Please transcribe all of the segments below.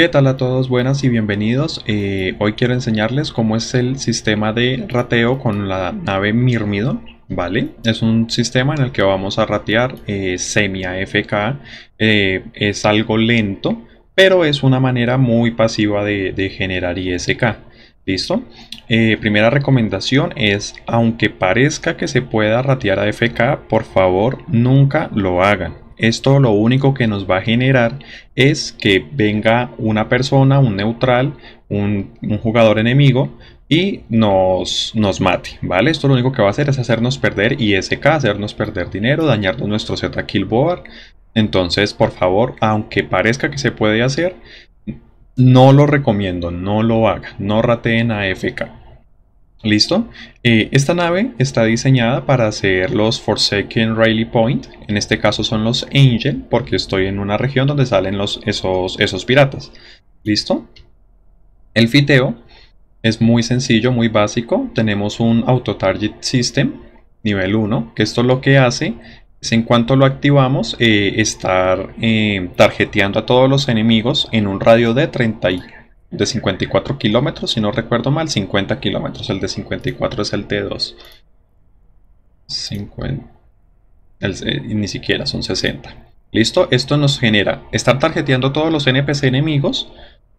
¿Qué tal a todos? Buenas y bienvenidos. Eh, hoy quiero enseñarles cómo es el sistema de rateo con la nave mírmido ¿Vale? Es un sistema en el que vamos a ratear eh, semi-AFK. Eh, es algo lento, pero es una manera muy pasiva de, generar ISK. ¿Listo? primera recomendación es, aunque parezca que se pueda ratear AFK, por favor nunca lo hagan. Esto lo único que nos va a generar es que venga una persona, un neutral, un, jugador enemigo y nos, nos mate, ¿vale? Esto lo único que va a hacer es hacernos perder ISK, hacernos perder dinero, dañarnos nuestro Z Killboard. Entonces, por favor, aunque parezca que se puede hacer, no lo recomiendo, no lo haga, no rateen a FK. ¿Listo? Eh, esta nave está diseñada para hacer los Forsaken Rally Point. En este caso son los Angel, porque estoy en una región donde salen los, esos, esos piratas. ¿Listo? El fiteo es muy sencillo, muy básico. Tenemos un Auto Target System nivel 1, que esto lo que hace es en cuanto lo activamos, eh, estar eh, tarjeteando a todos los enemigos en un radio de 30 de 54 kilómetros, si no recuerdo mal, 50 kilómetros. El de 54 es el T2. 50. ni siquiera son 60. Listo, esto nos genera estar tarjeteando todos los NPC enemigos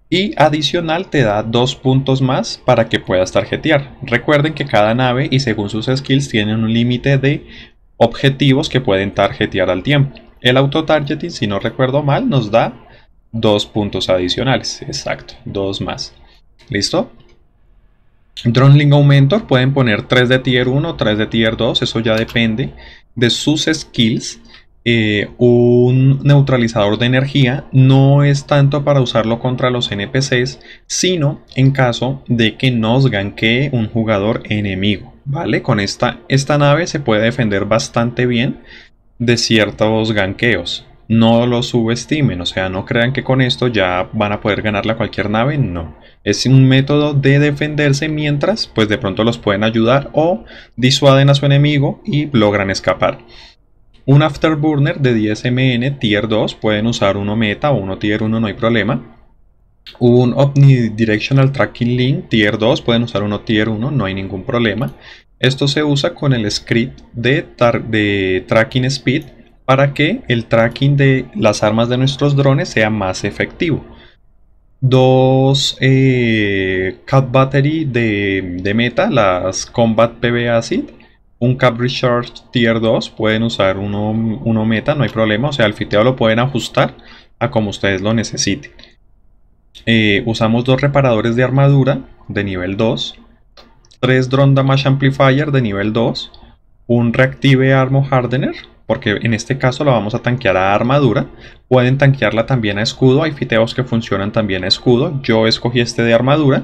y adicional te da dos puntos más para que puedas tarjetear. Recuerden que cada nave y según sus skills tienen un límite de objetivos que pueden tarjetear al tiempo. El auto-targeting, si no recuerdo mal, nos da dos puntos adicionales. Exacto, dos más. ¿Listo? Dronling Aumentor pueden poner 3 de tier 1, 3 de tier 2, eso ya depende de sus skills. Eh, un neutralizador de energía no es tanto para usarlo contra los NPCs, sino en caso de que nos ganquee un jugador enemigo. ¿Vale? Con esta, esta nave se puede defender bastante bien de ciertos ganqueos no lo subestimen, o sea, no crean que con esto ya van a poder ganar la cualquier nave, no. Es un método de defenderse mientras pues de pronto los pueden ayudar o disuaden a su enemigo y logran escapar. Un Afterburner de 10 MN Tier 2, pueden usar uno meta o uno Tier 1, no hay problema. Un Omnidirectional Tracking Link Tier 2, pueden usar uno Tier 1, no hay ningún problema. Esto se usa con el script de Tracking Speed para que el tracking de las armas de nuestros drones sea más efectivo. Dos eh, Battery de, meta, las Combat PB Acid. Un Cap Recharge Tier 2, pueden usar uno, meta, no hay problema. O sea, el fiteo lo pueden ajustar a como ustedes lo necesiten. Eh, usamos dos reparadores de armadura de nivel 2, tres Drone Damage Amplifier de nivel 2, un Reactive Armo Hardener porque en este caso la vamos a tanquear a armadura. Pueden tanquearla también a escudo, hay fiteos que funcionan también a escudo. Yo escogí este de armadura.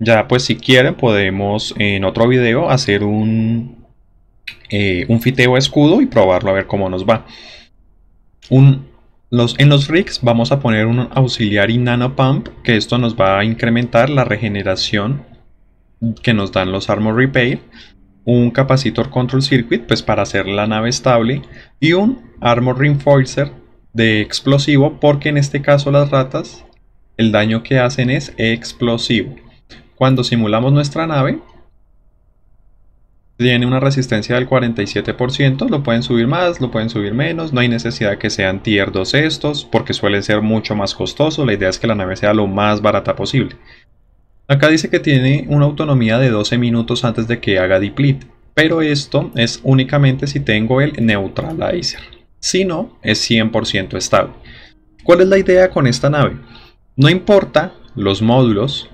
Ya pues si quieren podemos en otro video hacer un, eh, un fiteo a escudo y probarlo a ver cómo nos va. los, en los rigs vamos a poner un auxiliar y nano pump, que esto nos va a incrementar la regeneración que nos dan los armor repair un capacitor control circuit pues para hacer la nave estable y un armor reinforcer de explosivo porque en este caso las ratas el daño que hacen es explosivo. Cuando simulamos nuestra nave tiene una resistencia del 47%, lo pueden subir más, lo pueden subir menos, no hay necesidad que sean tier 2 estos porque suelen ser mucho más costosos, la idea es que la nave sea lo más barata posible. Acá dice que tiene una autonomía de 12 minutos antes de que haga deplete, pero esto es únicamente si tengo el neutralizer. Si no, es 100% estable. ¿Cuál es la idea con esta nave? No importa los módulos,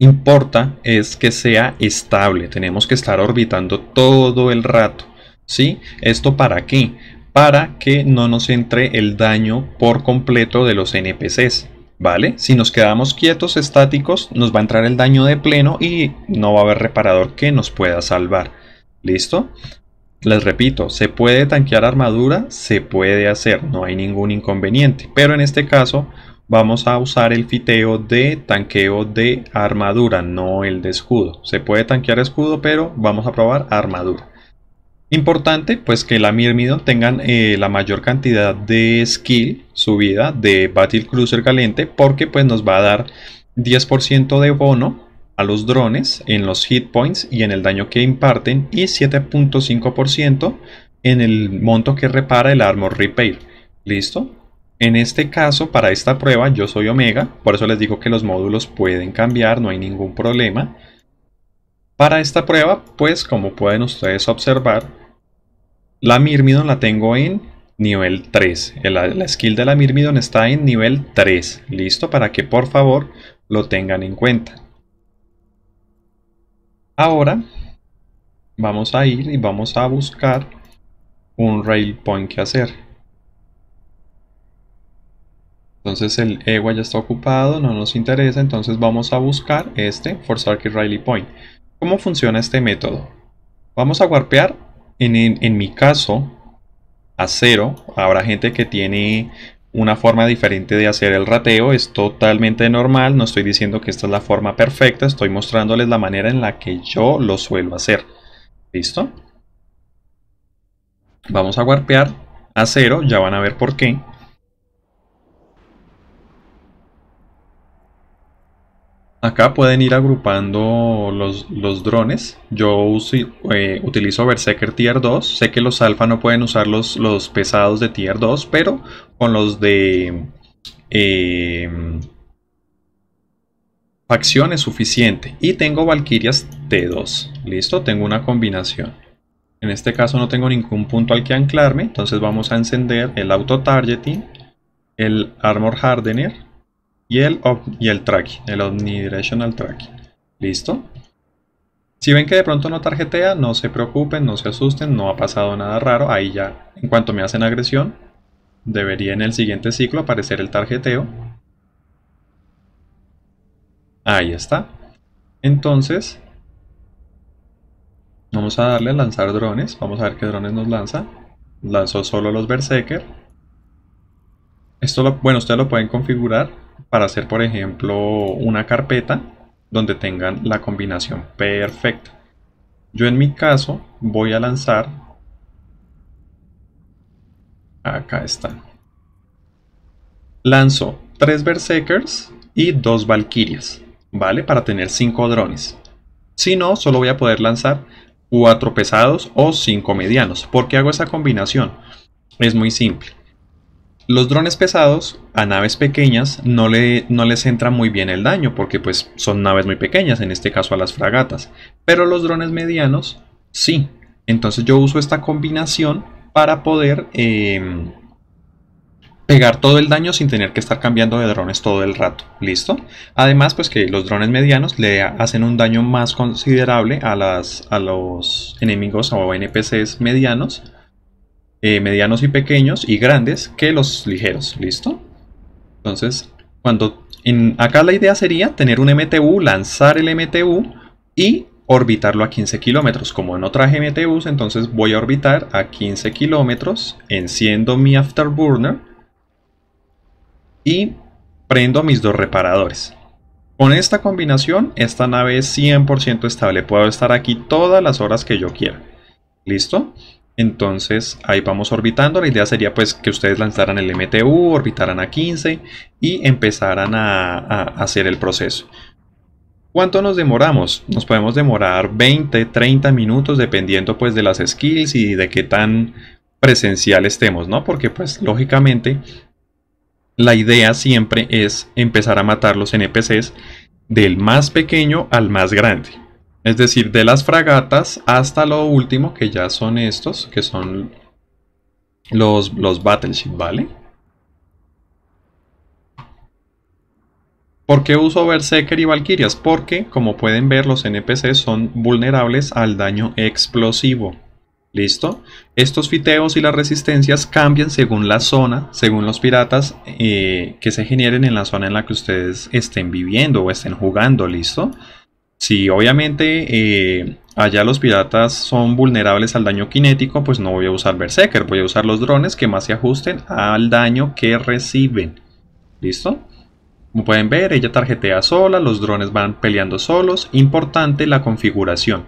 importa es que sea estable. Tenemos que estar orbitando todo el rato. ¿Sí? ¿Esto para qué? Para que no nos entre el daño por completo de los NPCs. ¿vale? Si nos quedamos quietos, estáticos, nos va a entrar el daño de pleno y no va a haber reparador que nos pueda salvar. ¿Listo? Les repito, se puede tanquear armadura, se puede hacer, no hay ningún inconveniente. Pero en este caso vamos a usar el fiteo de tanqueo de armadura, no el de escudo. Se puede tanquear escudo, pero vamos a probar armadura. Importante pues que la Myrmidon tengan eh, la mayor cantidad de skill subida de Battle Cruiser caliente porque pues nos va a dar 10% de bono a los drones en los hit points y en el daño que imparten y 7.5% en el monto que repara el Armor Repair. ¿Listo? En este caso, para esta prueba, yo soy Omega, por eso les digo que los módulos pueden cambiar, no hay ningún problema. Para esta prueba, pues como pueden ustedes observar, la mirmidon la tengo en nivel 3. La, skill de la mirmidon está en nivel 3. Listo, para que por favor lo tengan en cuenta. Ahora vamos a ir y vamos a buscar un rail point que hacer. Entonces el EWA ya está ocupado, no nos interesa, entonces vamos a buscar este que Rally Point. ¿Cómo funciona este método? Vamos a warpear, en, en, mi caso, a cero. Habrá gente que tiene una forma diferente de hacer el rateo, es totalmente normal, no estoy diciendo que esta es la forma perfecta, estoy mostrándoles la manera en la que yo lo suelo hacer. ¿Listo? Vamos a warpear a cero, ya van a ver por qué. Acá pueden ir agrupando los, drones. Yo eh, utilizo Berserker Tier 2. Sé que los alfa no pueden usar los, pesados de Tier 2, pero con los de em, facción es suficiente. Y tengo Valkyrias T2. Listo, tengo una combinación. En este caso no tengo ningún punto al que anclarme, entonces vamos a encender el Auto Targeting, el Armor Hardener y el, y el tracking, el omnidirectional tracking. ¿Listo? Si ven que de pronto no tarjetea, no se preocupen, no se asusten, no ha pasado nada raro. Ahí ya, en cuanto me hacen agresión, debería en el siguiente ciclo aparecer el tarjeteo. Ahí está. Entonces, vamos a darle a lanzar drones. Vamos a ver qué drones nos lanza. Lanzó solo los Berserker. Esto, bueno, ustedes lo pueden configurar para hacer, por ejemplo, una carpeta donde tengan la combinación perfecta. Yo en mi caso voy a lanzar... Acá están. Lanzo 3 Berserkers y 2 Valkyrias, ¿vale? Para tener 5 drones. Si no, solo voy a poder lanzar 4 pesados o 5 medianos. ¿Por qué hago esa combinación? Es muy simple. Los drones pesados a naves pequeñas no, le, no, les entra muy bien el daño porque pues son naves muy pequeñas, en este caso a las fragatas. Pero los drones medianos sí. Entonces yo uso esta combinación para poder em, pegar todo el daño sin tener que estar cambiando de drones todo el rato. ¿Listo? Además pues que los drones medianos le hacen un daño más considerable a, las, a los enemigos o NPCs medianos eh, medianos y pequeños y grandes que los ligeros, ¿listo? Entonces, cuando en, acá la idea sería tener un MTU, lanzar el MTU y orbitarlo a 15 kilómetros. Como en traje MTU, entonces voy a orbitar a 15 kilómetros, enciendo mi afterburner y prendo mis dos reparadores. Con esta combinación, esta nave es 100% estable. Puedo estar aquí todas las horas que yo quiera. ¿Listo? Entonces ahí vamos orbitando. La idea sería pues que ustedes lanzaran el MTU, orbitaran a 15 y empezaran a, hacer el proceso. ¿Cuánto nos demoramos? Nos podemos demorar 20, 30 minutos dependiendo pues de las skills y de qué tan presencial estemos, ¿no? Porque pues lógicamente la idea siempre es empezar a matar los NPCs del más pequeño al más grande. Es decir, de las fragatas hasta lo último, que ya son estos, que son los, los battleships, ¿vale? ¿Por qué uso Berserker y Valkyrias? Porque, como pueden ver, los NPCs son vulnerables al daño explosivo. ¿Listo? Estos fiteos y las resistencias cambian según la zona, según los piratas eh, que se generen en la zona en la que ustedes estén viviendo o estén jugando, ¿listo? listo si obviamente eh, allá los piratas son vulnerables al daño kinético, pues no voy a usar Berserker, voy a usar los drones que más se ajusten al daño que reciben. ¿Listo? Como pueden ver, ella tarjetea sola, los drones van peleando solos. Importante la configuración.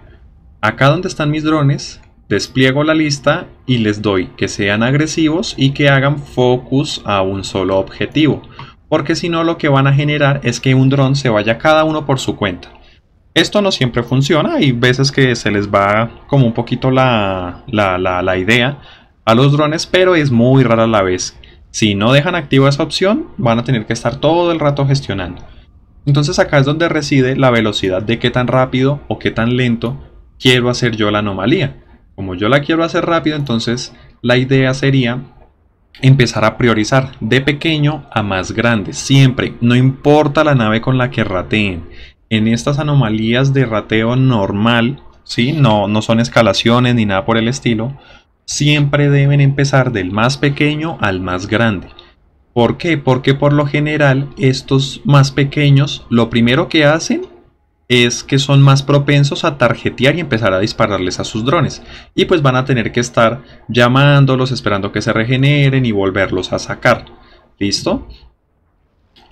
Acá donde están mis drones, despliego la lista y les doy que sean agresivos y que hagan focus a un solo objetivo. Porque si no lo que van a generar es que un dron se vaya cada uno por su cuenta. Esto no siempre funciona, hay veces que se les va como un poquito la, idea a los drones, pero es muy rara la vez. Si no dejan activa esa opción, van a tener que estar todo el rato gestionando. Entonces acá es donde reside la velocidad de qué tan rápido o qué tan lento quiero hacer yo la anomalía. Como yo la quiero hacer rápido, entonces la idea sería empezar a priorizar de pequeño a más grande, siempre, no importa la nave con la que rateen en estas anomalías de rateo normal, ¿sí? no, no son escalaciones ni nada por el estilo, siempre deben empezar del más pequeño al más grande. ¿Por qué? Porque por lo general estos más pequeños lo primero que hacen es que son más propensos a tarjetear y empezar a dispararles a sus drones. Y pues van a tener que estar llamándolos, esperando que se regeneren y volverlos a sacar. ¿Listo?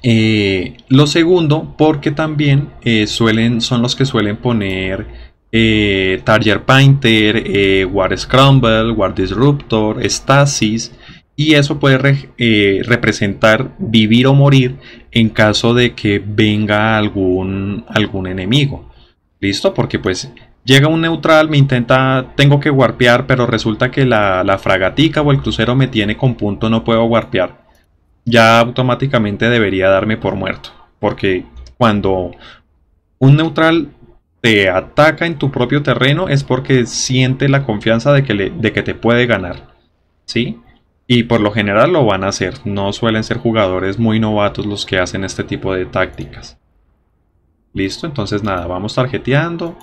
Eh, lo segundo, porque también eh, suelen, son los que suelen poner eh, Target Painter, eh, War Scramble, War Disruptor, Stasis, y eso puede representar vivir o morir en caso de que venga algún, algún enemigo. ¿Listo? Porque pues Llega un neutral, me intenta, tengo que warpear, pero resulta que la, la, fragatica o el crucero me tiene con punto, no puedo warpear ya automáticamente debería darme por muerto. Porque cuando un neutral te ataca en tu propio terreno es porque siente la confianza de que, de que te puede ganar. ¿Sí? Y por lo general lo van a hacer. No suelen ser jugadores muy novatos los que hacen este tipo de tácticas. Listo, entonces nada, vamos tarjeteando.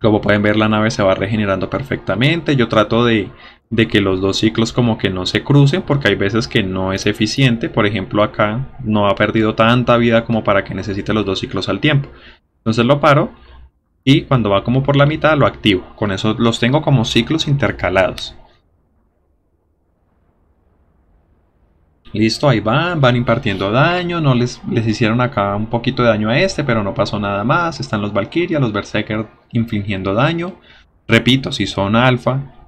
Como pueden ver la nave se va regenerando perfectamente. Yo trato de de que los dos ciclos como que no se crucen porque hay veces que no es eficiente. Por ejemplo, acá no ha perdido tanta vida como para que necesite los dos ciclos al tiempo. Entonces lo paro y cuando va como por la mitad lo activo. Con eso los tengo como ciclos intercalados. Listo, ahí van, van impartiendo daño, no les, les hicieron acá un poquito de daño a este, pero no pasó nada más. Están los Valkyria, los Berserker infligiendo daño. Repito, si son alfa,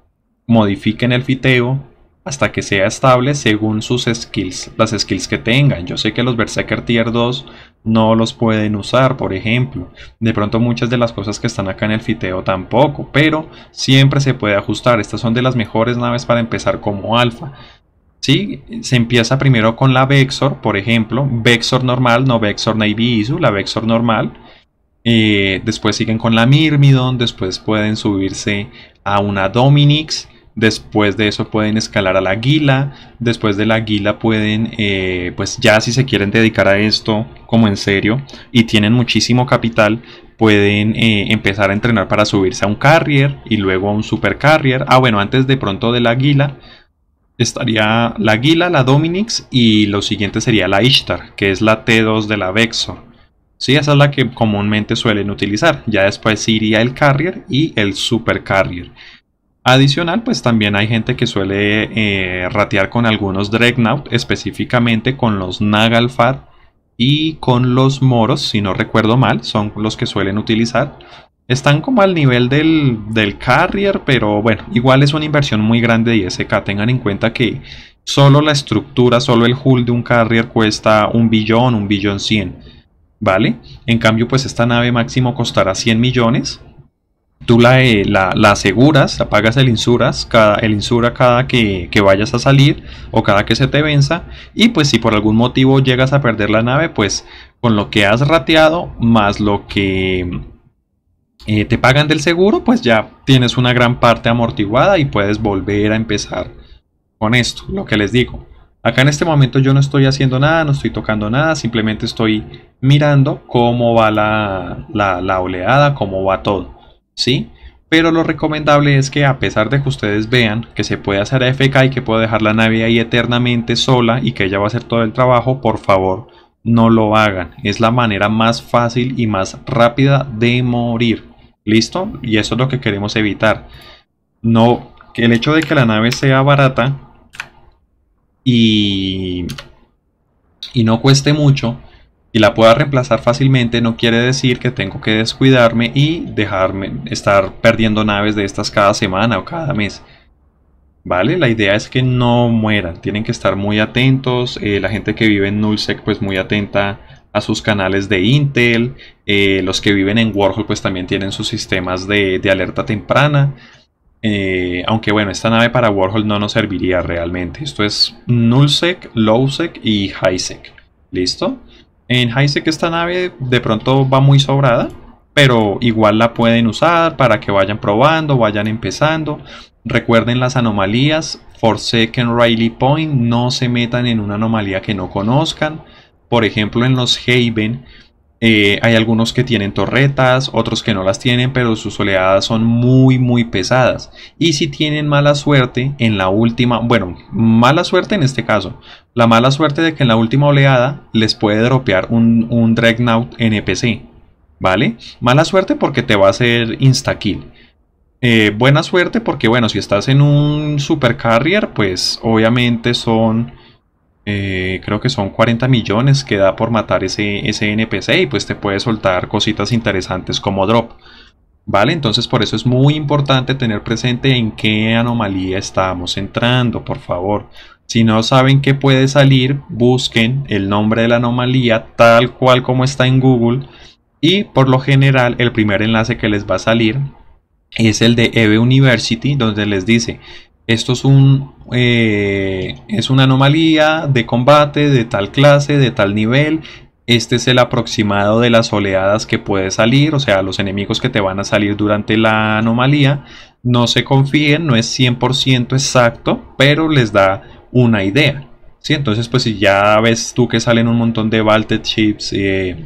modifiquen el fiteo hasta que sea estable según sus skills, las skills que tengan. Yo sé que los Berserker Tier 2 no los pueden usar, por ejemplo. De pronto muchas de las cosas que están acá en el fiteo tampoco, pero siempre se puede ajustar. Estas son de las mejores naves para empezar como alfa. si, Se empieza primero con la Vexor, por ejemplo, Vexor normal, no Vexor Navy ISU, la Vexor normal. Eh, después siguen con la Myrmidon, después pueden subirse a una Dominix Después de eso pueden escalar a la águila. Después de la águila pueden, eh, pues ya si se quieren dedicar a esto como en serio y tienen muchísimo capital, pueden eh, empezar a entrenar para subirse a un carrier y luego a un super carrier. Ah, bueno, antes de pronto de la águila estaría la águila, la dominix y lo siguiente sería la ishtar, que es la T2 de la Vexor. Sí, esa es la que comúnmente suelen utilizar. Ya después iría el carrier y el super carrier. Adicional, pues también hay gente que suele eh, ratear con algunos Dreadnought, específicamente con los Nagalfar y con los Moros, si no recuerdo mal, son los que suelen utilizar. Están como al nivel del, Carrier, pero bueno, igual es una inversión muy grande y SK. Tengan en cuenta que solo la estructura, solo el hull de un Carrier cuesta un billón, un billón cien, ¿vale? En cambio, pues esta nave máximo costará 100 millones tú la, eh, la, la, aseguras, apagas el insuras, cada, el insura cada que, vayas a salir o cada que se te venza. Y pues si por algún motivo llegas a perder la nave, pues con lo que has rateado más lo que eh, te pagan del seguro, pues ya tienes una gran parte amortiguada y puedes volver a empezar con esto, lo que les digo. Acá en este momento yo no estoy haciendo nada, no estoy tocando nada, simplemente estoy mirando cómo va la, la oleada, cómo va todo. ¿sí? Pero lo recomendable es que a pesar de que ustedes vean que se puede hacer AFK y que puedo dejar la nave ahí eternamente sola y que ella va a hacer todo el trabajo, por favor no lo hagan. Es la manera más fácil y más rápida de morir. ¿Listo? Y eso es lo que queremos evitar. No, el hecho de que la nave sea barata y, y no cueste mucho, y la pueda reemplazar fácilmente no quiere decir que tengo que descuidarme y dejarme estar perdiendo naves de estas cada semana o cada mes. ¿Vale? La idea es que no mueran, tienen que estar muy atentos, eh, la gente que vive en Nullsec pues muy atenta a sus canales de Intel, eh, los que viven en Warhol pues también tienen sus sistemas de, alerta temprana, eh, aunque bueno, esta nave para Warhol no nos serviría realmente, esto es Nullsec, Lowsec y Highsec, ¿listo? En Heisek esta nave de pronto va muy sobrada, pero igual la pueden usar para que vayan probando, vayan empezando. Recuerden las anomalías, Forsaken Riley Point, no se metan en una anomalía que no conozcan. Por ejemplo, en los Haven eh, hay algunos que tienen torretas, otros que no las tienen, pero sus oleadas son muy, muy pesadas. Y si tienen mala suerte en la última, bueno, mala suerte en este caso, la mala suerte de que en la última oleada les puede dropear un, un Dreadnought NPC, ¿vale? Mala suerte porque te va a hacer insta-kill. Eh, buena suerte porque, bueno, si estás en un supercarrier, pues obviamente son eh, creo que son 40 millones que da por matar ese, ese NPC y pues te puede soltar cositas interesantes como drop. ¿Vale? Entonces por eso es muy importante tener presente en qué anomalía estamos entrando, por favor. Si no saben qué puede salir, busquen el nombre de la anomalía tal cual como está en Google y por lo general el primer enlace que les va a salir es el de EVE University donde les dice esto es, un, eh, es una anomalía de combate de tal clase, de tal nivel. Este es el aproximado de las oleadas que puede salir, o sea, los enemigos que te van a salir durante la anomalía. No se confíen, no es 100% exacto, pero les da una idea. ¿sí? Entonces, pues si ya ves tú que salen un montón de Baltic Chips, eh,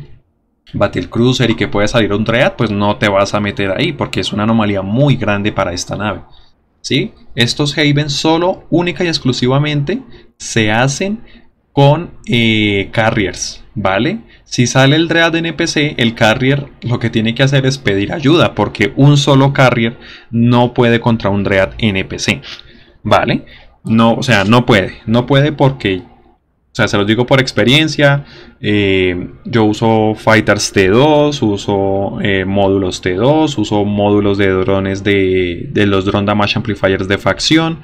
Battle Cruiser y que puede salir un Dread, pues no te vas a meter ahí porque es una anomalía muy grande para esta nave. ¿sí? Estos Haven solo, única y exclusivamente, se hacen con eh, carriers, ¿vale? Si sale el DREAD NPC, el carrier lo que tiene que hacer es pedir ayuda, porque un solo carrier no puede contra un DREAD NPC, ¿vale? No, o sea, no puede, no puede porque o sea, se los digo por experiencia. Eh, yo uso Fighters T2, uso eh, módulos T2, uso módulos de drones de, de los Drone Damage Amplifiers de facción.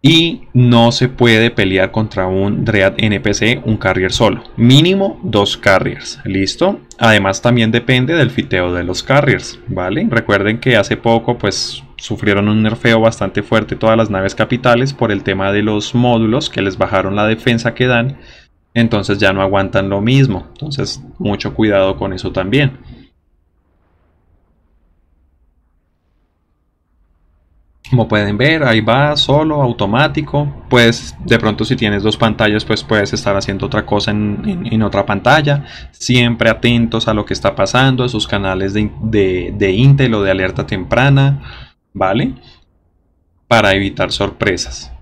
Y no se puede pelear contra un Dread NPC, un carrier solo. Mínimo dos carriers. ¿Listo? Además también depende del fiteo de los carriers, ¿vale? Recuerden que hace poco pues sufrieron un nerfeo bastante fuerte todas las naves capitales por el tema de los módulos que les bajaron la defensa que dan. Entonces ya no aguantan lo mismo. Entonces mucho cuidado con eso también. Como pueden ver, ahí va solo, automático. Pues de pronto si tienes dos pantallas, pues puedes estar haciendo otra cosa en, otra pantalla. Siempre atentos a lo que está pasando, a sus canales de, de, de Intel o de alerta temprana. ¿vale? Para evitar sorpresas.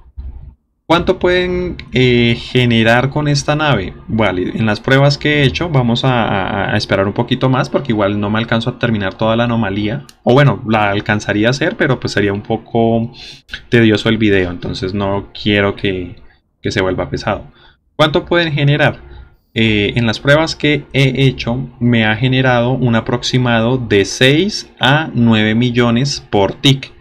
¿Cuánto pueden eh, generar con esta nave? Vale, en las pruebas que he hecho vamos a, esperar un poquito más porque igual no me alcanzo a terminar toda la anomalía. O bueno, la alcanzaría a hacer, pero pues sería un poco tedioso el video, entonces no quiero que se vuelva pesado. ¿Cuánto pueden generar? Eh, en las pruebas que he hecho me ha generado un aproximado de 6 a 9 millones por tick.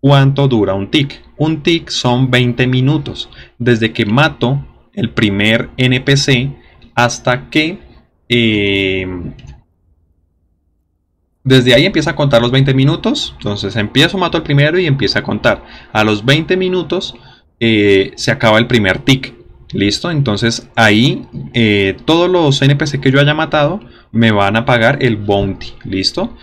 ¿Cuánto dura un tick? Un tick son 20 minutos, desde que mato el primer NPC hasta que... Eh, desde ahí empieza a contar los 20 minutos, entonces empiezo, mato el primero y empieza a contar. A los 20 minutos eh, se acaba el primer tick Listo, entonces ahí eh, todos los NPC que yo haya matado me van a pagar el bounty. Listo.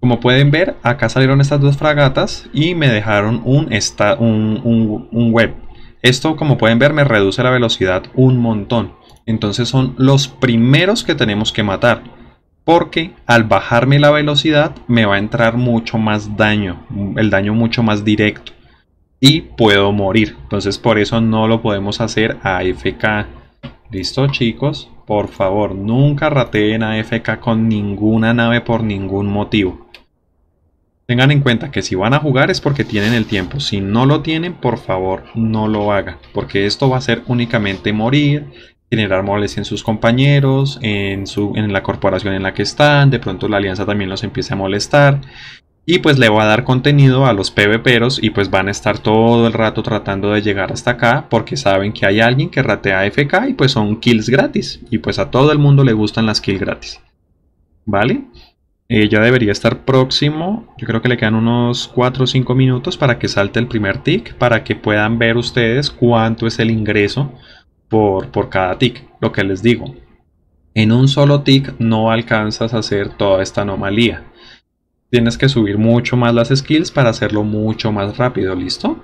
Como pueden ver, acá salieron estas dos fragatas y me dejaron un, esta, un, un web. Esto, como pueden ver, me reduce la velocidad un montón. Entonces son los primeros que tenemos que matar. Porque al bajarme la velocidad me va a entrar mucho más daño, el daño mucho más directo y puedo morir. Entonces por eso no lo podemos hacer a FK. Listo chicos, por favor nunca rateen FK con ninguna nave por ningún motivo. Tengan en cuenta que si van a jugar es porque tienen el tiempo. Si no lo tienen, por favor no lo hagan. Porque esto va a ser únicamente morir, generar molestia en sus compañeros, en, su, en la corporación en la que están, de pronto la alianza también los empieza a molestar. Y pues le va a dar contenido a los PvPeros y pues van a estar todo el rato tratando de llegar hasta acá porque saben que hay alguien que ratea FK y pues son kills gratis. Y pues a todo el mundo le gustan las kills gratis. ¿Vale? Ella eh, ya debería estar próximo. Yo creo que le quedan unos 4 o 5 minutos para que salte el primer tick. Para que puedan ver ustedes cuánto es el ingreso por, por cada tick. Lo que les digo. En un solo tick no alcanzas a hacer toda esta anomalía tienes que subir mucho más las skills para hacerlo mucho más rápido, ¿listo?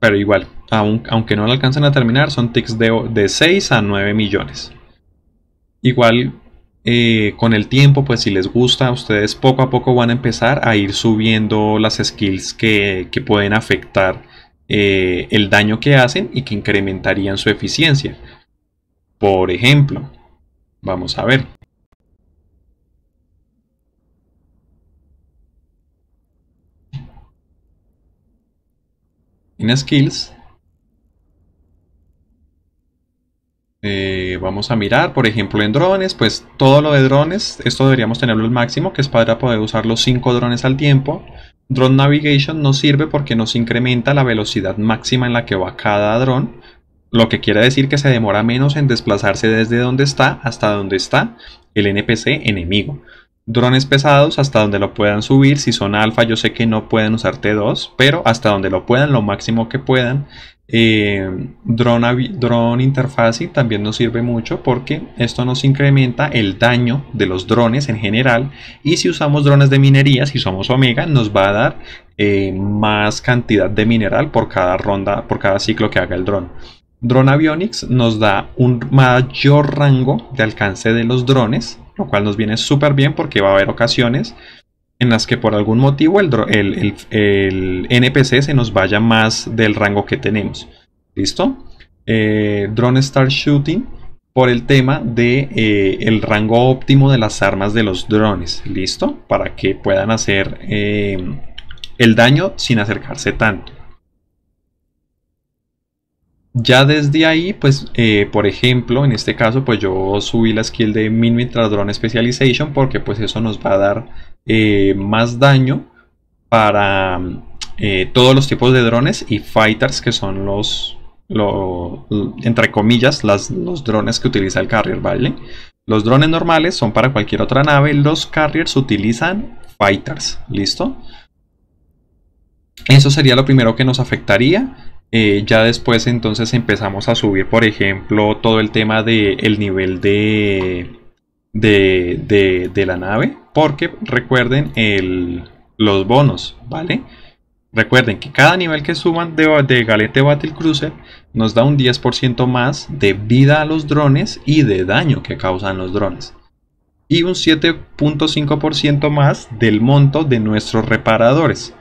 Pero igual, aunque no lo alcancen a terminar, son ticks de, de 6 a 9 millones. Igual, eh, con el tiempo, pues si les gusta, ustedes poco a poco van a empezar a ir subiendo las skills que, pueden afectar eh, el daño que hacen y que incrementarían su eficiencia. Por ejemplo, vamos a ver. En skills eh, vamos a mirar, por ejemplo, en drones, pues todo lo de drones, esto deberíamos tenerlo al máximo, que es para poder usar los 5 drones al tiempo. Drone Navigation no sirve porque nos incrementa la velocidad máxima en la que va cada drone, lo que quiere decir que se demora menos en desplazarse desde donde está hasta donde está el NPC enemigo drones pesados hasta donde lo puedan subir. Si son alfa, yo sé que no pueden usar T2, pero hasta donde lo puedan, lo máximo que puedan. Eh, drone, drone también nos sirve mucho porque esto nos incrementa el daño de los drones en general. Y si usamos drones de minería, si somos Omega, nos va a dar eh, más cantidad de mineral por cada ronda, por cada ciclo que haga el drone. Drone Avionics nos da un mayor rango de alcance de los drones lo cual nos viene súper bien porque va a haber ocasiones en las que por algún motivo el, NPC se nos vaya más del rango que tenemos. ¿Listo? Eh, drone Star Shooting por el tema de eh, el rango óptimo de las armas de los drones. ¿Listo? Para que puedan hacer eh, el daño sin acercarse tanto. Ya desde ahí, pues, eh, por ejemplo, en este caso, pues yo subí la skill de Minute Drone Specialization porque pues eso nos va a dar eh, más daño para eh, todos los tipos de drones y fighters que son los, entre comillas, los drones que utiliza el carrier, ¿vale? Los drones normales son para cualquier otra nave, los carriers utilizan fighters, ¿listo? Eso sería lo primero que nos afectaría. Eh, ya después entonces empezamos a subir, por ejemplo, todo el tema del nivel de, de, de, la nave. Porque recuerden el, los bonos, ¿vale? Recuerden que cada nivel que suban de, de Galete Battle Cruiser nos da un 10% más de vida a los drones y de daño que causan los drones. Y un 7.5% más del monto de nuestros reparadores.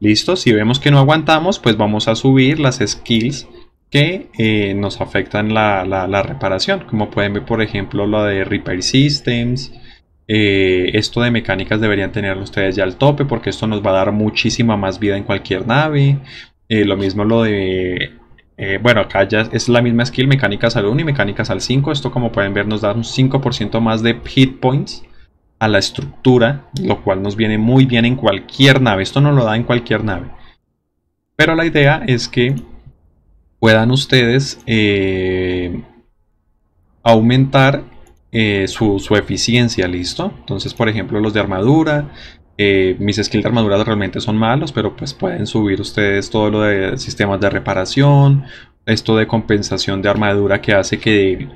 Listo, si vemos que no aguantamos, pues vamos a subir las skills que eh, nos afectan la, reparación. Como pueden ver, por ejemplo, lo de Repair Systems. Eh, esto de mecánicas deberían tenerlo ustedes ya al tope porque esto nos va a dar muchísima más vida en cualquier nave. Eh, lo mismo lo de... bueno, acá ya es la misma skill, mecánicas al 1 y mecánicas al 5. Esto como pueden ver nos da un 5% más de hit points a la estructura, lo cual nos viene muy bien en cualquier nave. Esto no lo da en cualquier nave. Pero la idea es que puedan ustedes eh, aumentar eh, su, eficiencia, ¿listo? Entonces, por ejemplo, los de armadura. Eh, mis skills de armadura realmente son malos, pero pues pueden subir ustedes todo lo de sistemas de reparación, esto de compensación de armadura que hace que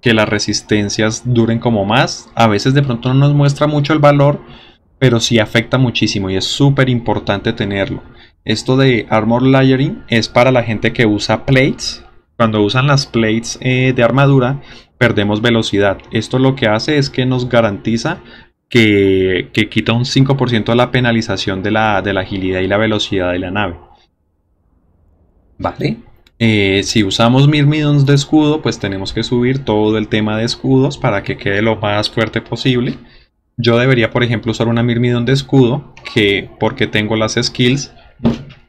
que las resistencias duren como más. A veces de pronto no nos muestra mucho el valor, pero sí afecta muchísimo y es súper importante tenerlo. Esto de armor layering es para la gente que usa plates. Cuando usan las plates eh, de armadura perdemos velocidad. Esto lo que hace es que nos garantiza que, quita un 5% de la penalización de la, de la agilidad y la velocidad de la nave. Vale. Eh, si usamos Mirmidons de escudo, pues tenemos que subir todo el tema de escudos para que quede lo más fuerte posible. Yo debería, por ejemplo, usar una mirmidón de escudo, que porque tengo las skills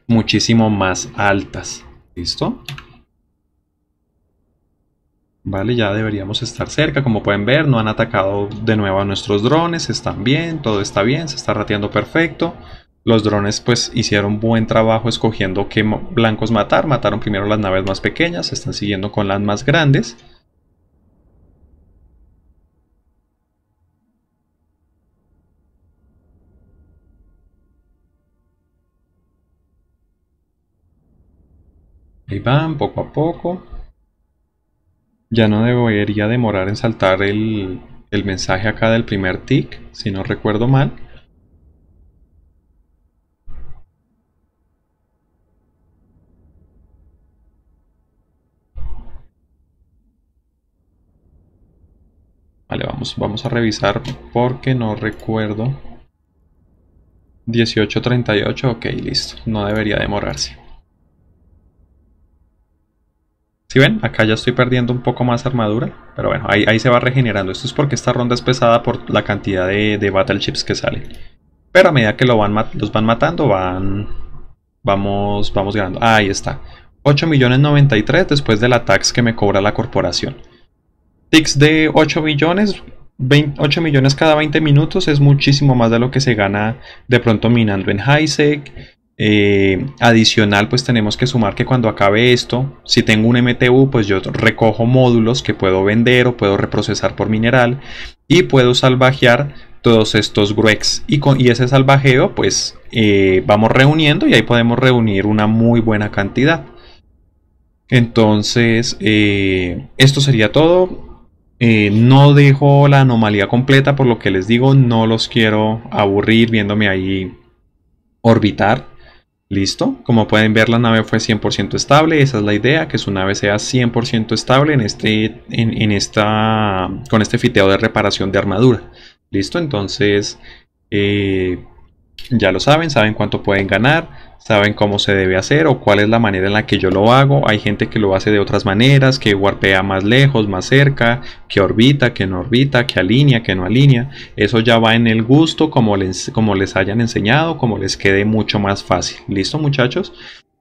muchísimo más altas. ¿Listo? Vale, ya deberíamos estar cerca. Como pueden ver, no han atacado de nuevo a nuestros drones. Están bien, todo está bien, se está rateando perfecto los drones pues hicieron buen trabajo escogiendo qué blancos matar. Mataron primero las naves más pequeñas, están siguiendo con las más grandes. Ahí van, poco a poco. Ya no debería demorar en saltar el, el mensaje acá del primer tick, si no recuerdo mal. Vale, vamos, vamos a revisar porque no recuerdo. 18.38, ok, listo. No debería demorarse. Si ven, acá ya estoy perdiendo un poco más armadura. Pero bueno, ahí, se va regenerando. Esto es porque esta ronda es pesada por la cantidad de, Battle Chips que sale. Pero a medida que lo van, los van matando, van... Vamos, vamos ganando. ahí está. 8 millones después de la tax que me cobra la corporación. Ticks de 8 millones, 8 millones cada 20 minutos es muchísimo más de lo que se gana de pronto minando en HiSec. Eh, adicional, pues tenemos que sumar que cuando acabe esto, si tengo un MTU, pues yo recojo módulos que puedo vender o puedo reprocesar por mineral y puedo salvajear todos estos gruex. Y, con, ese salvajeo, pues eh, vamos reuniendo y ahí podemos reunir una muy buena cantidad. Entonces, eh, esto sería todo. Eh, no dejo la anomalía completa, por lo que les digo, no los quiero aburrir viéndome ahí orbitar. Listo, como pueden ver la nave fue 100% estable, esa es la idea, que su nave sea 100% estable en este, en, esta, con este fiteo de reparación de armadura. Listo, entonces eh, ya lo saben, saben cuánto pueden ganar, saben cómo se debe hacer o cuál es la manera en la que yo lo hago. Hay gente que lo hace de otras maneras, que warpea más lejos, más cerca, que orbita, que no orbita, que alinea, que no alinea. Eso ya va en el gusto, como les, como les hayan enseñado, como les quede mucho más fácil. ¿Listo muchachos?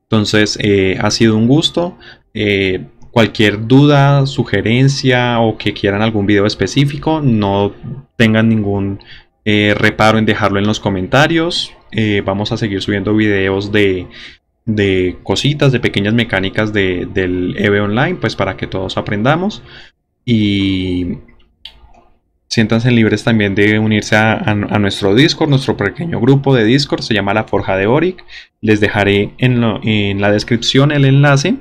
Entonces eh, ha sido un gusto. Eh, cualquier duda, sugerencia o que quieran algún video específico, no tengan ningún eh, reparo en dejarlo en los comentarios. Eh, vamos a seguir subiendo videos de, de cositas, de pequeñas mecánicas de, del EVE Online, pues para que todos aprendamos. Y siéntanse libres también de unirse a, nuestro Discord, nuestro pequeño grupo de Discord, se llama La Forja de Oric. Les dejaré en, la descripción el enlace.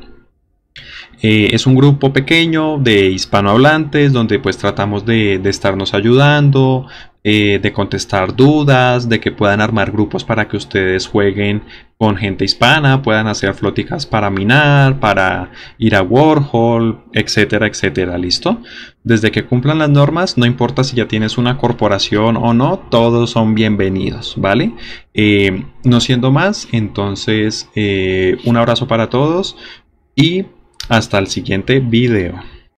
Eh, es un grupo pequeño de hispanohablantes donde pues tratamos de, de estarnos ayudando, eh, de contestar dudas, de que puedan armar grupos para que ustedes jueguen con gente hispana, puedan hacer flóticas para minar, para ir a Warhol, etcétera, etcétera, ¿listo? Desde que cumplan las normas, no importa si ya tienes una corporación o no, todos son bienvenidos, ¿vale? Eh, no siendo más, entonces eh, un abrazo para todos y hasta el siguiente video.